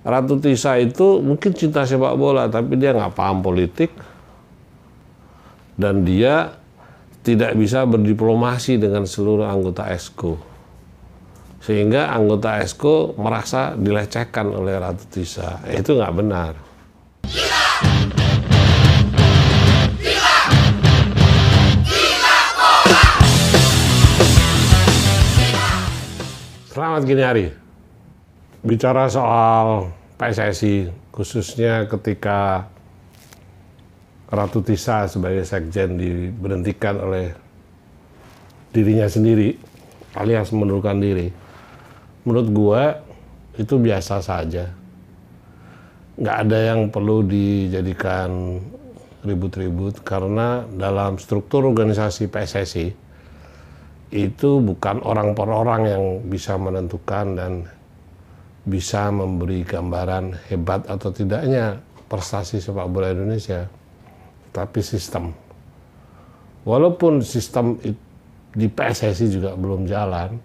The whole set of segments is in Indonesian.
Ratu Tisa itu mungkin cinta sepak bola, tapi dia nggak paham politik dan dia tidak bisa berdiplomasi dengan seluruh anggota ESKO Sehingga anggota ESKO merasa dilecehkan oleh Ratu Tisa. Eh, itu nggak benar. Selamat gini hari bicara soal PSSI khususnya ketika Ratu Tisa sebagai sekjen diberhentikan oleh dirinya sendiri alias menurunkan diri. Menurut gua itu biasa saja. Nggak ada yang perlu dijadikan ribut-ribut karena dalam struktur organisasi PSSI itu bukan orang per orang yang bisa menentukan dan bisa memberi gambaran hebat atau tidaknya prestasi sepak bola Indonesia, tapi sistem. Walaupun sistem di PSSI juga belum jalan,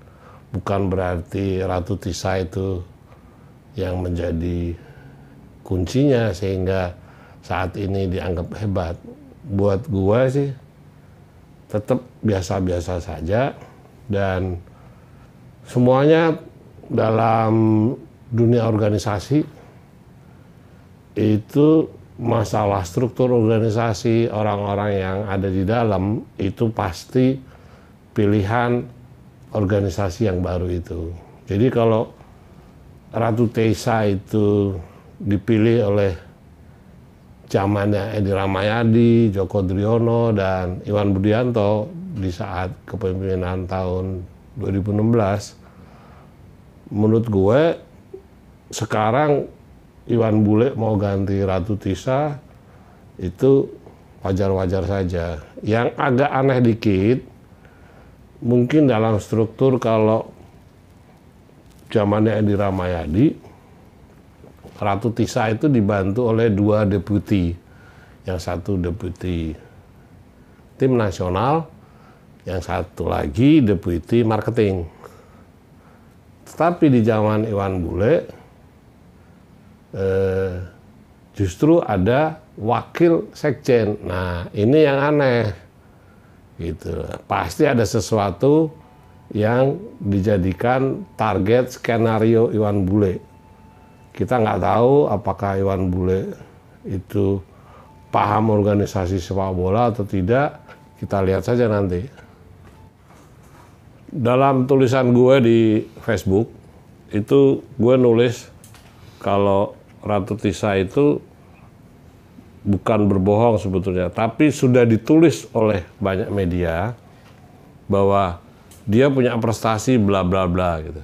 bukan berarti Ratu Tisa itu yang menjadi kuncinya sehingga saat ini dianggap hebat. Buat gua sih tetap biasa-biasa saja dan semuanya dalam dunia organisasi itu masalah struktur organisasi orang-orang yang ada di dalam itu pasti pilihan organisasi yang baru itu. Jadi kalau Ratu Teisa itu dipilih oleh zamannya Edi Ramayadi, Joko Driono dan Iwan Budianto di saat kepemimpinan tahun 2016 menurut gue sekarang Iwan Bule mau ganti Ratu Tisa itu wajar-wajar saja. Yang agak aneh dikit mungkin dalam struktur kalau zamannya Edi Ramayadi Ratu Tisa itu dibantu oleh dua deputi. Yang satu deputi tim nasional, yang satu lagi deputi marketing tapi di zaman Iwan Bule eh, justru ada wakil sekjen. Nah, ini yang aneh. Gitu. Pasti ada sesuatu yang dijadikan target skenario Iwan Bule. Kita nggak tahu apakah Iwan Bule itu paham organisasi sepak bola atau tidak. Kita lihat saja nanti dalam tulisan gue di Facebook itu gue nulis kalau Ratu Tisa itu bukan berbohong sebetulnya, tapi sudah ditulis oleh banyak media bahwa dia punya prestasi bla bla bla gitu.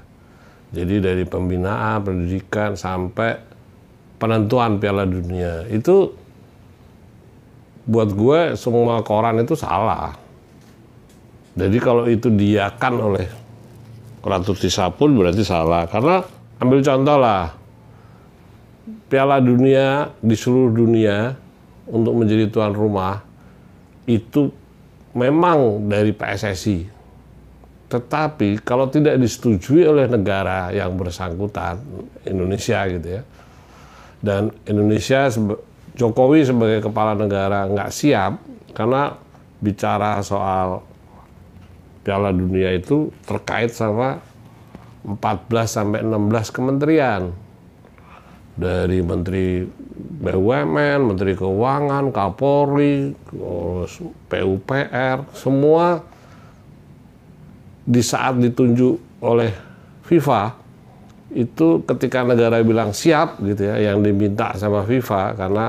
Jadi dari pembinaan, pendidikan sampai penentuan Piala Dunia itu buat gue semua koran itu salah. Jadi kalau itu diakan oleh Ratu pun berarti salah. Karena ambil contoh lah, Piala Dunia di seluruh dunia untuk menjadi tuan rumah itu memang dari PSSI. Tetapi kalau tidak disetujui oleh negara yang bersangkutan, Indonesia gitu ya, dan Indonesia Jokowi sebagai kepala negara nggak siap karena bicara soal Piala Dunia itu terkait sama 14 sampai 16 kementerian. Dari Menteri BUMN, Menteri Keuangan, Kapolri, PUPR, semua di saat ditunjuk oleh FIFA itu ketika negara bilang siap gitu ya yang diminta sama FIFA karena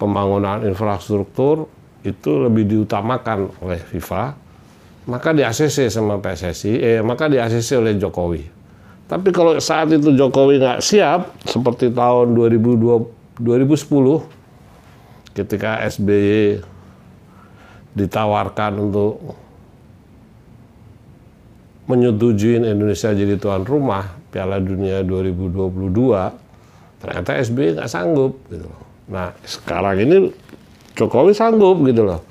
pembangunan infrastruktur itu lebih diutamakan oleh FIFA maka di ACC sama PSSI, eh, maka di ACC oleh Jokowi. Tapi kalau saat itu Jokowi nggak siap, seperti tahun 2020, 2010, ketika SBY ditawarkan untuk menyetujui Indonesia jadi tuan rumah Piala Dunia 2022, ternyata SBY nggak sanggup. Gitu Nah, sekarang ini Jokowi sanggup gitu loh.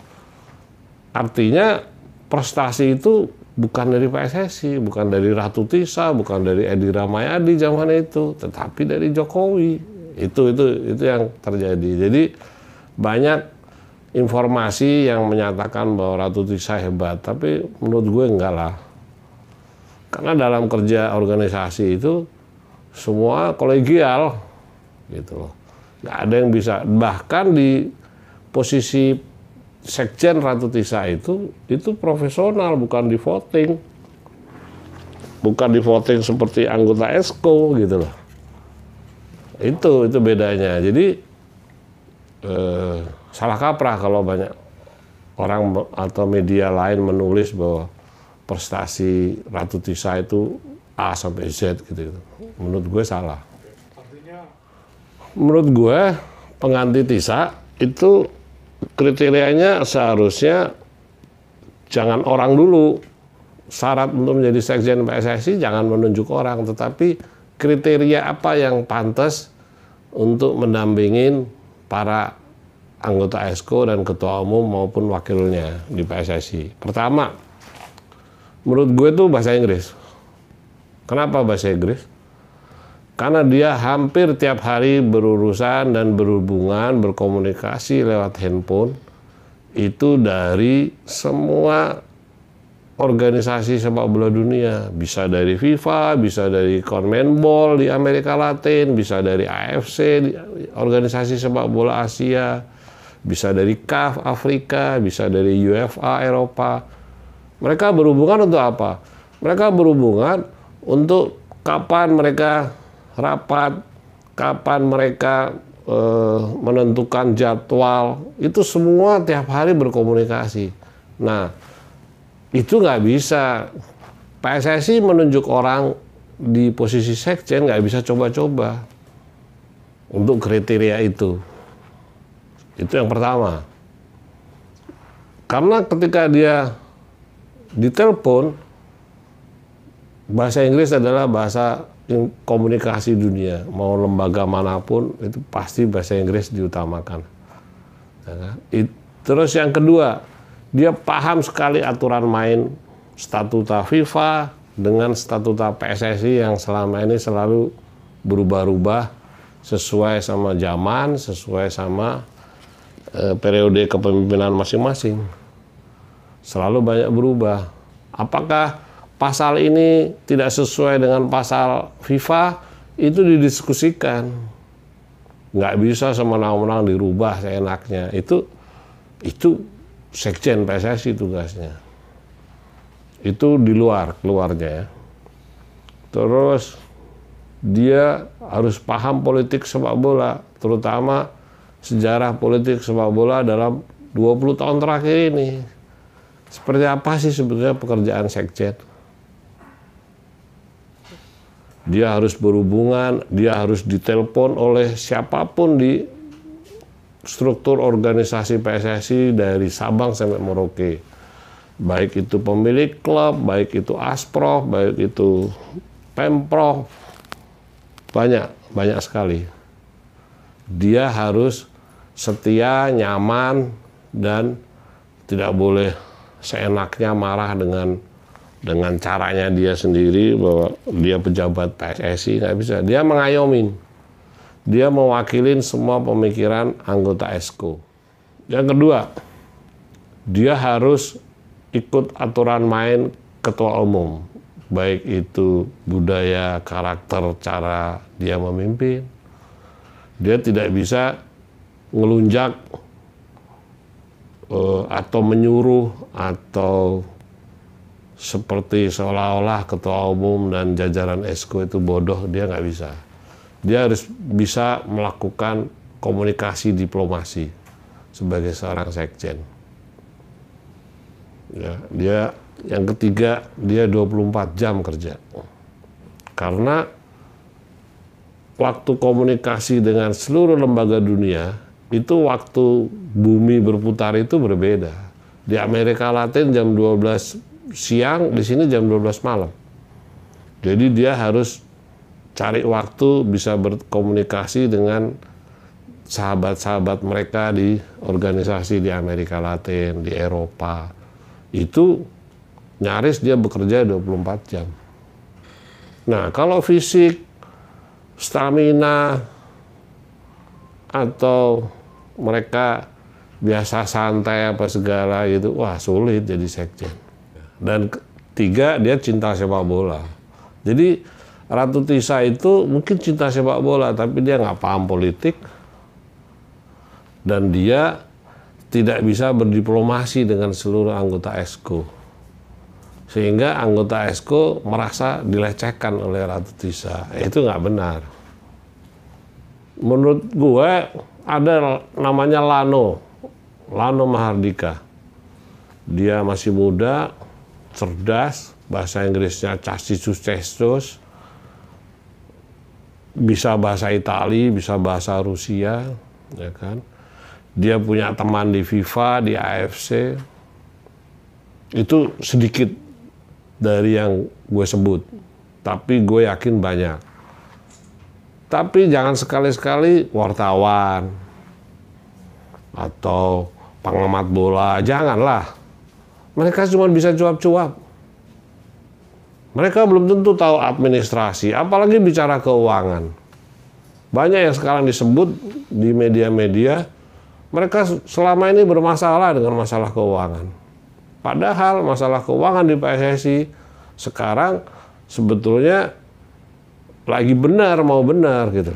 Artinya prestasi itu bukan dari PSSI, bukan dari Ratu Tisa, bukan dari Edi Ramayadi zaman itu, tetapi dari Jokowi. Itu itu itu yang terjadi. Jadi banyak informasi yang menyatakan bahwa Ratu Tisa hebat, tapi menurut gue enggak lah. Karena dalam kerja organisasi itu semua kolegial gitu loh. ada yang bisa bahkan di posisi sekjen Ratu Tisa itu itu profesional bukan di voting bukan di voting seperti anggota esko gitu loh itu itu bedanya jadi eh, salah kaprah kalau banyak orang atau media lain menulis bahwa prestasi Ratu Tisa itu A sampai Z gitu, gitu. menurut gue salah menurut gue pengganti Tisa itu kriterianya seharusnya jangan orang dulu syarat untuk menjadi sekjen PSSI jangan menunjuk orang tetapi kriteria apa yang pantas untuk mendampingin para anggota Esko dan ketua umum maupun wakilnya di PSSI. Pertama, menurut gue itu bahasa Inggris. Kenapa bahasa Inggris? karena dia hampir tiap hari berurusan dan berhubungan, berkomunikasi lewat handphone, itu dari semua organisasi sepak bola dunia. Bisa dari FIFA, bisa dari Conmebol di Amerika Latin, bisa dari AFC, organisasi sepak bola Asia, bisa dari CAF Afrika, bisa dari UEFA Eropa. Mereka berhubungan untuk apa? Mereka berhubungan untuk kapan mereka rapat, kapan mereka e, menentukan jadwal, itu semua tiap hari berkomunikasi. Nah, itu nggak bisa. PSSI menunjuk orang di posisi sekjen nggak bisa coba-coba untuk kriteria itu. Itu yang pertama. Karena ketika dia ditelepon, bahasa Inggris adalah bahasa komunikasi dunia mau lembaga manapun itu pasti bahasa Inggris diutamakan. Ya kan? Terus yang kedua dia paham sekali aturan main statuta FIFA dengan statuta PSSI yang selama ini selalu berubah-ubah sesuai sama zaman, sesuai sama e, periode kepemimpinan masing-masing. Selalu banyak berubah. Apakah pasal ini tidak sesuai dengan pasal FIFA itu didiskusikan nggak bisa semenang-menang dirubah seenaknya itu itu sekjen PSSI tugasnya itu di luar keluarnya ya terus dia harus paham politik sepak bola terutama sejarah politik sepak bola dalam 20 tahun terakhir ini seperti apa sih sebetulnya pekerjaan sekjen dia harus berhubungan, dia harus ditelepon oleh siapapun di struktur organisasi PSSI dari Sabang sampai Merauke. Baik itu pemilik klub, baik itu aspro, baik itu pemprov, banyak, banyak sekali. Dia harus setia, nyaman, dan tidak boleh seenaknya marah dengan dengan caranya dia sendiri bahwa dia pejabat PSSI nggak bisa. Dia mengayomin, dia mewakilin semua pemikiran anggota esko. Yang kedua, dia harus ikut aturan main ketua umum, baik itu budaya, karakter, cara dia memimpin. Dia tidak bisa ngelunjak eh, atau menyuruh atau seperti seolah-olah ketua umum dan jajaran esko itu bodoh dia nggak bisa dia harus bisa melakukan komunikasi diplomasi sebagai seorang sekjen ya dia yang ketiga dia 24 jam kerja karena waktu komunikasi dengan seluruh lembaga dunia itu waktu bumi berputar itu berbeda di Amerika Latin jam 12 siang, di sini jam 12 malam. Jadi dia harus cari waktu bisa berkomunikasi dengan sahabat-sahabat mereka di organisasi di Amerika Latin, di Eropa. Itu nyaris dia bekerja 24 jam. Nah, kalau fisik, stamina, atau mereka biasa santai apa segala gitu, wah sulit jadi sekjen. Dan tiga, dia cinta sepak bola. Jadi Ratu Tisa itu mungkin cinta sepak bola, tapi dia nggak paham politik. Dan dia tidak bisa berdiplomasi dengan seluruh anggota Esko. Sehingga anggota Esko merasa dilecehkan oleh Ratu Tisa. Eh, itu nggak benar. Menurut gue ada namanya Lano, Lano Mahardika. Dia masih muda, cerdas, bahasa Inggrisnya "casi cestus, bisa bahasa Itali, bisa bahasa Rusia, ya kan? Dia punya teman di FIFA, di AFC. Itu sedikit dari yang gue sebut, tapi gue yakin banyak. Tapi jangan sekali-sekali wartawan atau pengamat bola, janganlah mereka cuma bisa cuap-cuap. Mereka belum tentu tahu administrasi, apalagi bicara keuangan. Banyak yang sekarang disebut di media-media, mereka selama ini bermasalah dengan masalah keuangan. Padahal masalah keuangan di PSSI sekarang sebetulnya lagi benar mau benar gitu.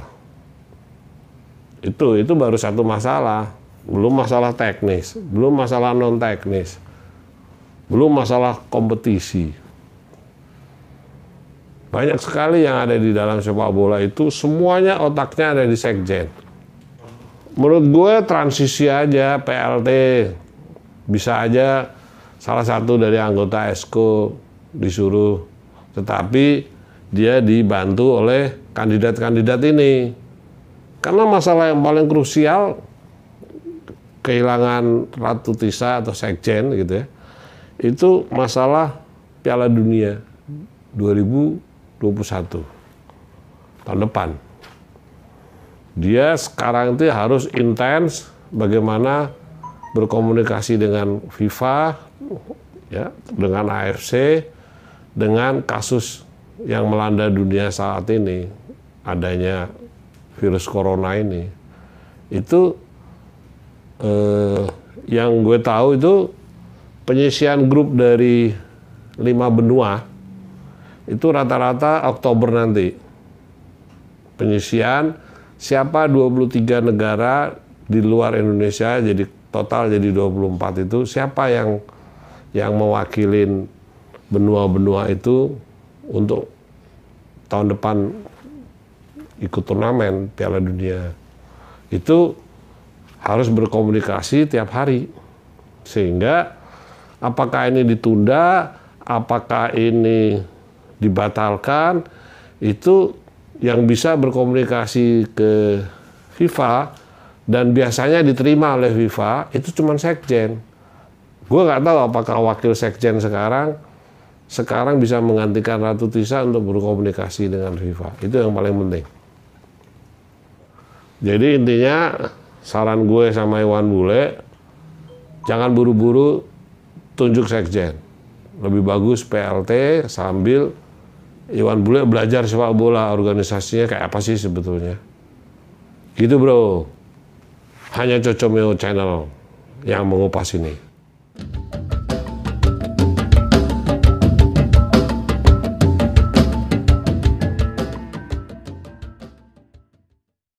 Itu itu baru satu masalah, belum masalah teknis, belum masalah non teknis. Belum masalah kompetisi. Banyak sekali yang ada di dalam sepak bola itu semuanya otaknya ada di sekjen. Menurut gue transisi aja PLT bisa aja salah satu dari anggota esko disuruh tetapi dia dibantu oleh kandidat-kandidat ini. Karena masalah yang paling krusial kehilangan Ratu Tisa atau Sekjen gitu ya itu masalah Piala Dunia 2021 tahun depan. Dia sekarang itu harus intens bagaimana berkomunikasi dengan FIFA, ya, dengan AFC, dengan kasus yang melanda dunia saat ini, adanya virus corona ini. Itu eh, yang gue tahu itu penyisian grup dari lima benua itu rata-rata Oktober nanti. Penyisian siapa 23 negara di luar Indonesia jadi total jadi 24 itu siapa yang yang mewakilin benua-benua itu untuk tahun depan ikut turnamen Piala Dunia. Itu harus berkomunikasi tiap hari. Sehingga apakah ini ditunda, apakah ini dibatalkan, itu yang bisa berkomunikasi ke FIFA dan biasanya diterima oleh FIFA itu cuma sekjen. Gue nggak tahu apakah wakil sekjen sekarang sekarang bisa menggantikan Ratu Tisa untuk berkomunikasi dengan FIFA. Itu yang paling penting. Jadi intinya saran gue sama Iwan Bule, jangan buru-buru tunjuk sekjen. Lebih bagus PLT sambil Iwan Bule belajar sepak bola organisasinya kayak apa sih sebetulnya. Gitu bro. Hanya Cocomeo Channel yang mengupas ini.